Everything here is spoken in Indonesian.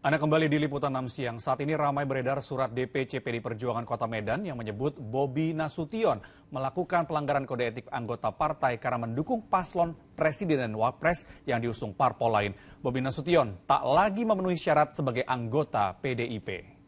Anda kembali di Liputan 6 Siang. Saat ini ramai beredar surat DPC PD Perjuangan Kota Medan yang menyebut Bobi Nasution melakukan pelanggaran kode etik anggota partai karena mendukung paslon presiden dan wapres yang diusung parpol lain. Bobi Nasution tak lagi memenuhi syarat sebagai anggota PDIP.